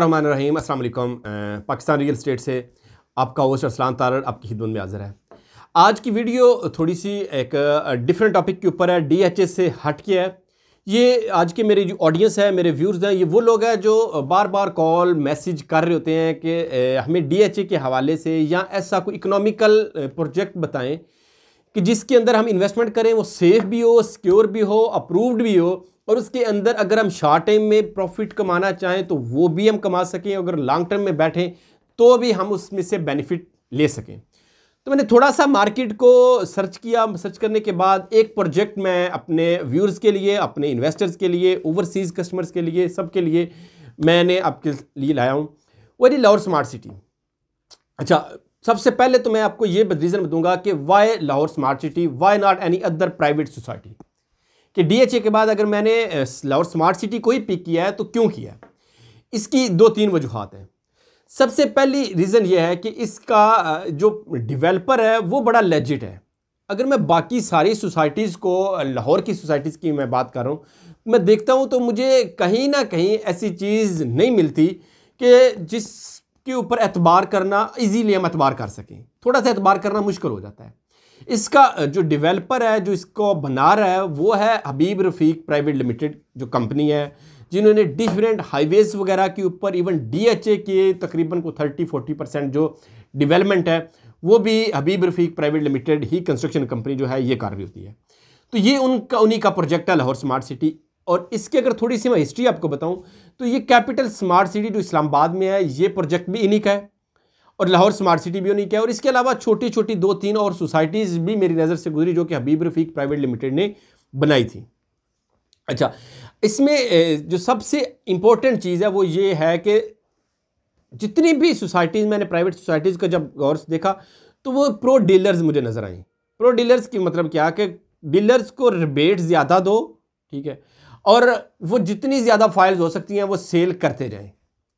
रहमान रहीम अस्सलाम वालेकुम Pakistan real estate से आपका ओस असलान तार आपकी खिदमत में हाजिर है आज की वीडियो थोड़ी सी एक डिफरेंट टॉपिक के ऊपर है डी से हट के है ये आज के मेरे जो ऑडियंस है मेरे व्यूर्स हैं ये वो लोग हैं जो बार बार कॉल मैसेज कर रहे होते हैं कि हमें डी के हवाले से या ऐसा कोई इकनॉमिकल प्रोजेक्ट बताएँ कि जिसके अंदर हम इन्वेस्टमेंट करें वो सेफ़ भी हो सिक्योर भी हो अप्रूव्ड भी हो और उसके अंदर अगर हम शॉर्ट टर्म में प्रॉफिट कमाना चाहें तो वो भी हम कमा सकें अगर लॉन्ग टर्म में बैठें तो भी हम उसमें से बेनिफिट ले सकें तो मैंने थोड़ा सा मार्केट को सर्च किया सर्च करने के बाद एक प्रोजेक्ट मैं अपने व्यूअर्स के लिए अपने इन्वेस्टर्स के लिए ओवरसीज़ कस्टमर्स के लिए सब के लिए मैंने आपके लिए लाया हूँ वो है लाहौर स्मार्ट सिटी अच्छा सबसे पहले तो मैं आपको ये रीज़न बताऊँगा कि why Lahore smart city why not any other private society कि डीएचए के बाद अगर मैंने लाहौर स्मार्ट सिटी को ही पिक किया है तो क्यों किया है इसकी दो तीन वजूहत हैं सबसे पहली रीज़न ये है कि इसका जो डिवेलपर है वो बड़ा लेजिट है अगर मैं बाकी सारी सोसाइटीज़ को लाहौर की सोसाइटीज़ की मैं बात कर रहा हूँ मैं देखता हूँ तो मुझे कहीं ना कहीं ऐसी चीज़ नहीं मिलती कि जिसके ऊपर एतबार करना इजीली हम एतबार कर सकें थोड़ा सा एतबार करना मुश्किल हो जाता है इसका जो डेवलपर है जो इसको बना रहा है वो है हबीब रफ़ीक प्राइवेट लिमिटेड जो कंपनी है जिन्होंने डिफरेंट हाईवेज़ वगैरह के ऊपर इवन डीएचए के तकरीबन को 30 40 परसेंट जो डेवलपमेंट है वो भी हबीब रफ़ीक प्राइवेट लिमिटेड ही कंस्ट्रक्शन कंपनी जो है ये कर रही होती है तो ये उनका उन्हीं का प्रोजेक्ट है लाहौर स्मार्ट सिटी और इसकी अगर थोड़ी सी मैं हिस्ट्री आपको बताऊं तो ये कैपिटल स्मार्ट सिटी जो इस्लामाबाद में है ये प्रोजेक्ट भी इन्हीं का है और लाहौर स्मार्ट सिटी भी उन्हीं किया और इसके अलावा छोटी छोटी दो तीन और सोसाइटीज़ भी मेरी नज़र से गुजरी जो कि हबीब रफीक प्राइवेट लिमिटेड ने बनाई थी अच्छा इसमें जो सबसे इम्पोर्टेंट चीज़ है वो ये है कि जितनी भी सोसाइटीज़ मैंने प्राइवेट सोसाइटीज़ का जब गौर से देखा तो वो प्रो डीलर्स मुझे नज़र आई प्रो डीलर्स की मतलब क्या कि डीलर्स को रिबेट ज़्यादा दो ठीक है और वो जितनी ज़्यादा फाइल्स हो सकती हैं वो सेल करते रहें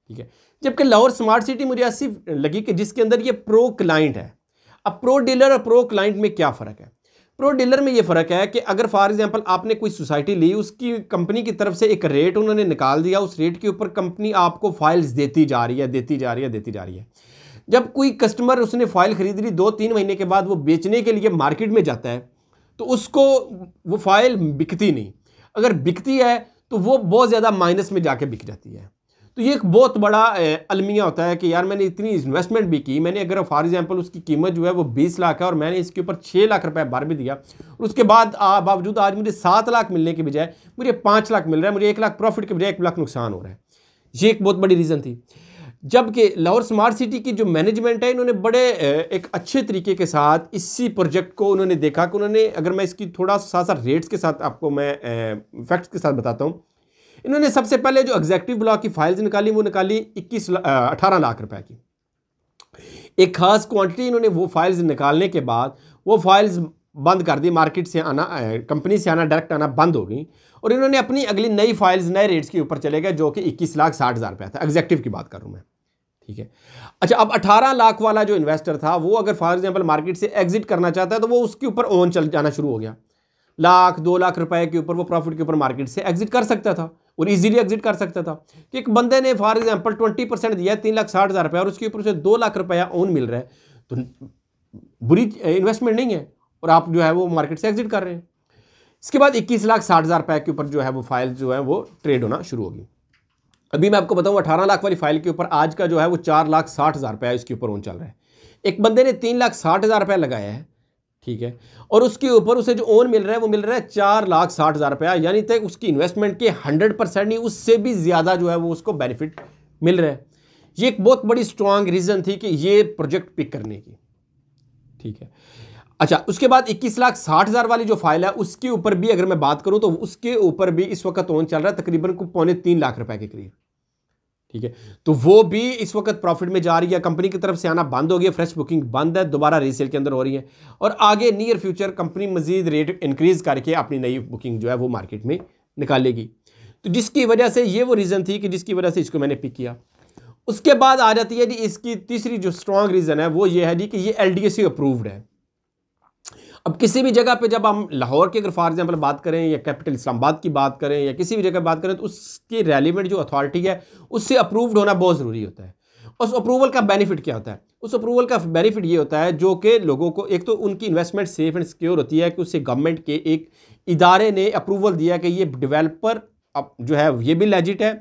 ठीक है जबकि लाहौर स्मार्ट सिटी मुझे ऐसी लगी कि जिसके अंदर ये प्रो क्लाइंट है अब प्रो डीलर और प्रो क्लाइंट में क्या फ़र्क है प्रो डीलर में ये फ़र्क है कि अगर फॉर एग्जांपल आपने कोई सोसाइटी ली उसकी कंपनी की तरफ से एक रेट उन्होंने निकाल दिया उस रेट के ऊपर कंपनी आपको फाइल्स देती जा रही है देती जा रही है देती जा रही है जब कोई कस्टमर उसने फाइल खरीद ली दो तीन महीने के बाद वो बेचने के लिए मार्केट में जाता है तो उसको वो फाइल बिकती नहीं अगर बिकती है तो वो बहुत ज़्यादा माइनस में जाके बिक जाती है तो ये एक बहुत बड़ा अलमिया होता है कि यार मैंने इतनी इन्वेस्टमेंट भी की मैंने अगर फॉर एग्जांपल उसकी कीमत जो है वो 20 लाख है और मैंने इसके ऊपर 6 लाख रुपए बार भी दिया और उसके बाद बावजूद आज मुझे 7 लाख मिलने के बजाय मुझे 5 लाख मिल रहा है मुझे 1 लाख प्रॉफिट के बजाय 1 लाख नुकसान हो रहा है ये एक बहुत बड़ी रीज़न थी जबकि लाहौर स्मार्ट सिटी की जो मैनेजमेंट है इन्होंने बड़े एक अच्छे तरीके के साथ इसी प्रोजेक्ट को उन्होंने देखा कि उन्होंने अगर मैं इसकी थोड़ा सा रेट्स के साथ आपको मैं फैक्ट्स के साथ बताता हूँ इन्होंने सबसे पहले जो एग्जैक्टिव ब्लॉक की फाइल्स निकाली वो निकाली इक्कीस अठारह लाख रुपए की एक खास क्वांटिटी इन्होंने वो फाइल्स निकालने के बाद वो फाइल्स बंद कर दी मार्केट से आना कंपनी से आना डायरेक्ट आना बंद हो गई और इन्होंने अपनी अगली नई फाइल्स नए रेट्स के ऊपर चले गए जो कि इक्कीस लाख साठ हज़ार रुपया था एग्जैक्टिव की बात करूँ मैं ठीक है अच्छा अब 18 लाख वाला जो इन्वेस्टर था वो अगर फॉर एग्जांपल मार्केट से एग्जिट करना चाहता है तो वो उसके ऊपर ओन चल जाना शुरू हो गया लाख दो लाख रुपए के ऊपर वो प्रॉफिट के ऊपर मार्केट से एग्जिट कर सकता था और इजीली एग्जिट कर सकता था कि एक बंदे ने फॉर एग्जांपल ट्वेंटी परसेंट दिया तीन लाख साठ हज़ार रुपये और उसके ऊपर उसे दो लाख रुपया ओन मिल रहा है तो बुरी इन्वेस्टमेंट नहीं है और आप जो है वो मार्केट से एग्जिट कर रहे हैं इसके बाद इक्कीस लाख साठ हज़ार रुपये के ऊपर जो है वो फाइल जो है वो ट्रेड होना शुरू होगी अभी मैं आपको बताऊँ अठारह लाख वाली फाइल के ऊपर आज का जो है वो चार लाख साठ हज़ार रुपया इसके ऊपर ओन चल रहा है एक बंदे ने तीन लाख साठ हज़ार रुपया लगाया है ठीक है और उसके ऊपर उसे जो ओन मिल रहा है वो मिल रहा है चार लाख साठ हज़ार रुपया यानी तो उसकी इन्वेस्टमेंट के हंड्रेड परसेंट नहीं उससे भी ज़्यादा जो है वो उसको बेनिफिट मिल रहा है ये एक बहुत बड़ी स्ट्रांग रीज़न थी कि ये प्रोजेक्ट पिक करने की ठीक है अच्छा उसके बाद इक्कीस लाख साठ हज़ार वाली जो फाइल है उसके ऊपर भी अगर मैं बात करूं तो उसके ऊपर भी इस वक्त ओन चल रहा है तकरीबन को पौने तीन लाख रुपए के करीब ठीक है तो वो भी इस वक्त प्रॉफिट में जा रही है कंपनी की तरफ से आना बंद हो गया फ्रेश बुकिंग बंद है दोबारा रीसेल के अंदर हो रही है और आगे नियर फ्यूचर कंपनी मजीद रेट इंक्रीज़ करके अपनी नई बुकिंग जो है वो मार्केट में निकालेगी तो जिसकी वजह से ये वो रीज़न थी कि जिसकी वजह से इसको मैंने पिक किया उसके बाद आ जाती है जी इसकी तीसरी जो स्ट्रॉन्ग रीज़न है वो ये है जी कि ये एल अप्रूव्ड है अब किसी भी जगह पे जब हम लाहौर की अगर फॉर एग्जांपल बात करें या कैपिटल इस्लामाबाद की बात करें या किसी भी जगह बात करें तो उसकी रेलिवेंट जो अथॉरिटी है उससे अप्रूव्ड होना बहुत ज़रूरी होता है उस अप्रूवल का बेनिफिट क्या होता है उस अप्रूवल का बेनिफिट ये होता है जो कि लोगों को एक तो उनकी इन्वेस्टमेंट सेफ एंड सिक्योर होती है कि उससे गवर्नमेंट के एक इदारे ने अप्रूवल दिया कि ये डिवेलपर अब जो है ये भी लेजिट है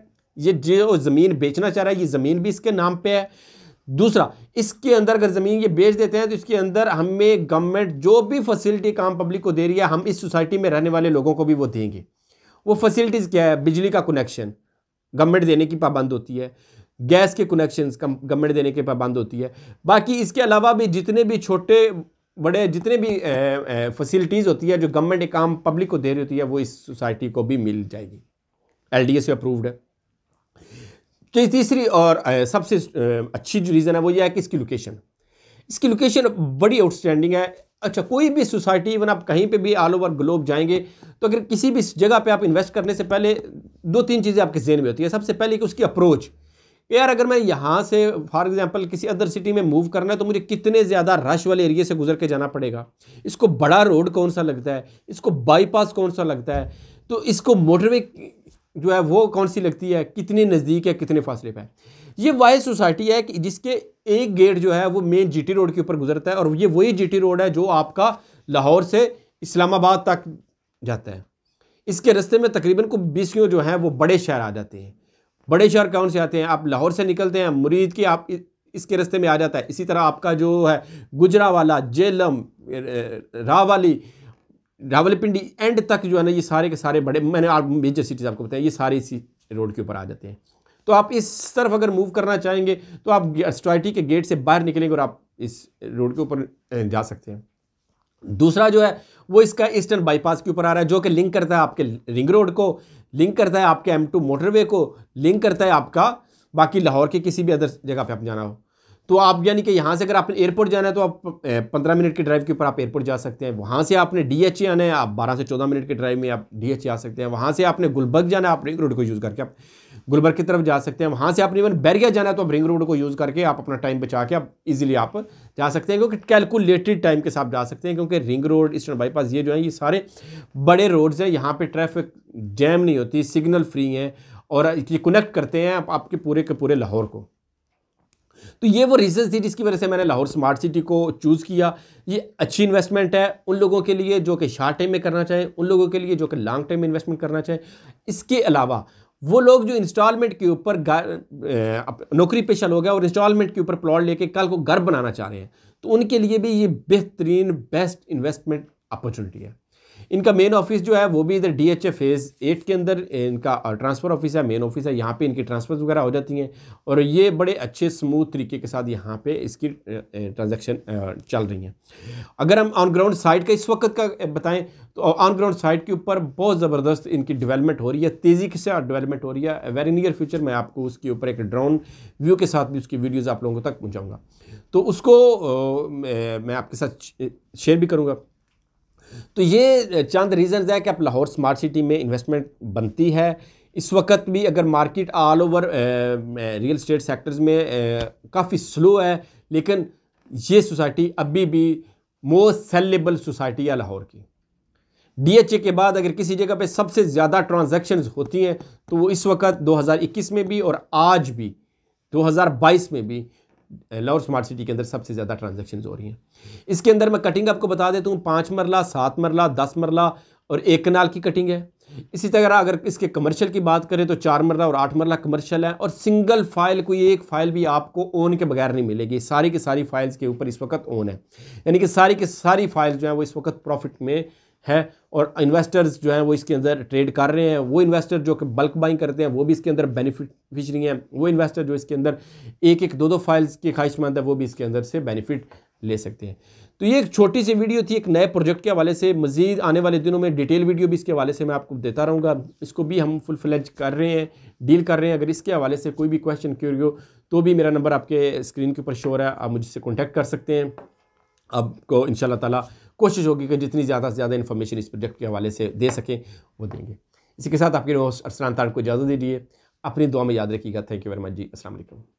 ये जो ज़मीन बेचना चाह रहा है ये ज़मीन भी इसके नाम पर है दूसरा इसके अंदर अगर ज़मीन ये बेच देते हैं तो इसके अंदर हमें गवर्नमेंट जो भी फैसिलिटी काम पब्लिक को दे रही है हम इस सोसाइटी में रहने वाले लोगों को भी वो देंगे वो फैसिलिटीज़ क्या है बिजली का कनेक्शन गवर्नमेंट देने की पाबंद होती है गैस के कनेक्शन गवर्नमेंट देने की पाबंद होती है बाकी इसके अलावा भी जितने भी छोटे बड़े जितने भी फैसिलिटीज़ होती है जो गवर्नमेंट काम पब्लिक को दे रही होती है वो इस सोसाइटी को भी मिल जाएगी एल डी अप्रूव्ड है तो ये तीसरी और सबसे अच्छी जो रीज़न है वो ये है कि इसकी लोकेशन इसकी लोकेशन बड़ी आउटस्टैंडिंग है अच्छा कोई भी सोसाइटी इवन आप कहीं पे भी ऑल ओवर ग्लोब जाएंगे तो अगर किसी भी जगह पे आप इन्वेस्ट करने से पहले दो तीन चीज़ें आपके जेन में होती है सबसे पहले कि उसकी अप्रोच यार अगर मैं यहाँ से फॉर एग्जांपल किसी अदर सिटी में मूव करना है तो मुझे कितने ज़्यादा रश वाले एरिए से गुजर के जाना पड़ेगा इसको बड़ा रोड कौन सा लगता है इसको बाईपास कौन सा लगता है तो इसको मोटरवे जो है वो कौन सी लगती है कितने नज़दीक है कितने फासले पर ये वाइज सोसाइटी है कि जिसके एक गेट जो है वो मेन टी रोड के ऊपर गुजरता है और ये वही टी रोड है जो आपका लाहौर से इस्लामाबाद तक जाता है इसके रस्ते में तकरीबन को बीसियों जो हैं वो बड़े शहर आ जाते हैं बड़े शहर कौन से आते हैं आप लाहौर से निकलते हैं मुरीद की आप इसके रस्ते में आ जाता है इसी तरह आपका जो है गुजरा वाला जेलम रावाली रावलपिंडी एंड तक जो है ना ये सारे के सारे बड़े मैंने आप मेजर सिटीज़ आपको बताया ये सारे इसी रोड के ऊपर आ जाते हैं तो आप इस तरफ अगर मूव करना चाहेंगे तो आप स्ट्राइटी के गेट से बाहर निकलेंगे और आप इस रोड के ऊपर जा सकते हैं दूसरा जो है वो इसका ईस्टर्न बाईपास के ऊपर आ रहा है जो कि लिंक करता है आपके रिंग रोड को लिंक करता है आपके एम टू मोटरवे को लिंक करता है आपका बाकी लाहौर के किसी भी अदर जगह पर आप जाना हो तो आप यानी कि यहाँ से अगर आपने एयरपोर्ट जाना है तो आप पंद्रह मिनट की ड्राइव के ऊपर आप एयरपोर्ट जा सकते हैं वहाँ से आपने डी एच आना है आप बारह से चौदह मिनट की ड्राइव में आप डी एच आ सकते हैं वहाँ से आपने गुलबर्ग जाना है आप रिंग रोड को यूज़ करके आप गुलबर्ग की तरफ जा सकते हैं वहाँ से आपने इवन बैरिया जाना है तो आप रिंग रोड को यूज़ करके आप अपना टाइम बचा के आप ईजिली आप जा सकते हैं क्योंकि कैलकुलेटेड टाइम के साथ जा सकते हैं क्योंकि रिंग रोड ईस्टर्न बाईपास ये जो है ये सारे बड़े रोड्स हैं यहाँ पर ट्रैफिक जैम नहीं होती सिग्नल फ्री हैं और ये कनेक्ट करते हैं आप, आपके पूरे के पूरे लाहौर को तो ये वो रीजन थी जिसकी वजह से मैंने लाहौर स्मार्ट सिटी को चूज़ किया ये अच्छी इन्वेस्टमेंट है उन लोगों के लिए जो कि शार्ट टाइम में करना चाहें उन लोगों के लिए जो कि लॉन्ग टाइम इन्वेस्टमेंट करना चाहें इसके अलावा वो लोग जो इंस्टॉलमेंट के ऊपर नौकरी पेशा लोग हैं और इंस्टॉलमेंट के ऊपर प्लॉट लेके कल को घर बनाना चाह रहे हैं तो उनके लिए भी ये बेहतरीन बेस्ट इन्वेस्टमेंट अपॉर्चुनिटी है इनका मेन ऑफिस जो है वो भी इधर डी एच फेज़ एट के अंदर इनका ट्रांसफ़र ऑफिस है मेन ऑफिस है यहाँ पे इनकी ट्रांसफ़र वगैरह हो जाती हैं और ये बड़े अच्छे स्मूथ तरीके के साथ यहाँ पे इसकी ट्रांजैक्शन चल रही हैं अगर हम ऑन ग्राउंड साइट का इस वक्त का बताएं तो ऑन ग्राउंड साइट के ऊपर बहुत ज़बरदस्त इनकी डिवेलपमेंट हो रही है तेज़ी के साथ डेवलपमेंट हो रही है वेरी नियर फ्यूचर मैं आपको उसके ऊपर एक ड्रोन व्यू के साथ भी उसकी वीडियोज़ आप लोगों तक पहुँचाऊँगा तो उसको मैं आपके साथ शेयर भी करूँगा तो ये चंद रीज़न्स है कि आप लाहौर स्मार्ट सिटी में इन्वेस्टमेंट बनती है इस वक्त भी अगर market all over real estate sectors में काफ़ी स्लो है लेकिन ये सोसाइटी अभी भी मोस्ट सेलेबल सोसाइटी है लाहौर की डीएचए के बाद अगर किसी जगह पे सबसे ज़्यादा ट्रांजैक्शंस होती हैं तो वो इस वक्त 2021 में भी और आज भी 2022 में भी लाहौर स्मार्ट सिटी के अंदर सबसे ज़्यादा ट्रांजेक्शन हो रही हैं इसके अंदर मैं कटिंग आपको बता देता हूँ पाँच मरला सात मरला दस मरला और एक कनाल की कटिंग है इसी तरह अगर इसके कमर्शियल की बात करें तो चार मरला और आठ मरला कमर्शियल है और सिंगल फाइल कोई एक फ़ाइल भी आपको ओन के बगैर नहीं मिलेगी सारी की सारी फाइल्स के ऊपर इस वक्त ओन है यानी कि सारी की सारी फाइल्स जो हैं वो इस वक्त प्रॉफिट में है और इन्वेस्टर्स जो हैं वो इसके अंदर ट्रेड कर रहे हैं वो इन्वेस्टर जो कि बल्क बाइंग करते हैं वो भी इसके अंदर बेनिफिशरी हैं वो इन्वेस्टर जो इसके अंदर एक एक दो दो फाइल्स की ख्वाहिशमंद है वो भी इसके अंदर से बेनिफिट ले सकते हैं तो ये एक छोटी सी वीडियो थी एक नए प्रोजेक्ट के हवाले से मजीद आने वाले दिनों में डिटेल वीडियो भी इसके हवाले से मैं आपको देता रहूँगा इसको भी हम फुल फ्लैज कर रहे हैं डील कर रहे हैं अगर इसके हवाले से कोई भी क्वेश्चन क्यों हो तो भी मेरा नंबर आपके स्क्रीन के ऊपर शोर है आप मुझसे कॉन्टैक्ट कर सकते हैं आपको इन ताला कोशिश होगी कि जितनी ज़्यादा से ज़्यादा इन्फॉर्मेशन इस प्रोजेक्ट के हवाले से दे सकें वो देंगे इसी के साथ आपके अरसलान तार को इजाज़त दीजिए अपनी दुआ में याद रखिएगा थैंक यू वेरी मच जी असल